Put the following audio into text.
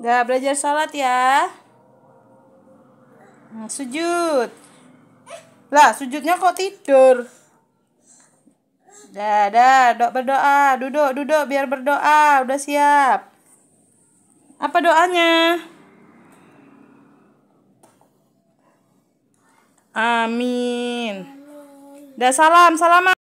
Udah belajar salat ya. Hmm, sujud. Lah, sujudnya kok tidur? Dah, dah, doa berdoa. Duduk, duduk biar berdoa. Udah siap. Apa doanya? Amin. Dah salam, salam